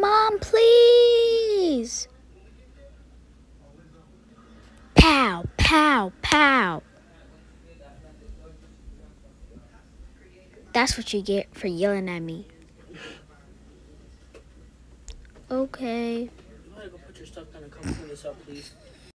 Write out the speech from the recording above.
Mom, please. Pow, pow, pow. That's what you get for yelling at me. Okay. You want to go put your stuff down and come clean this up, please?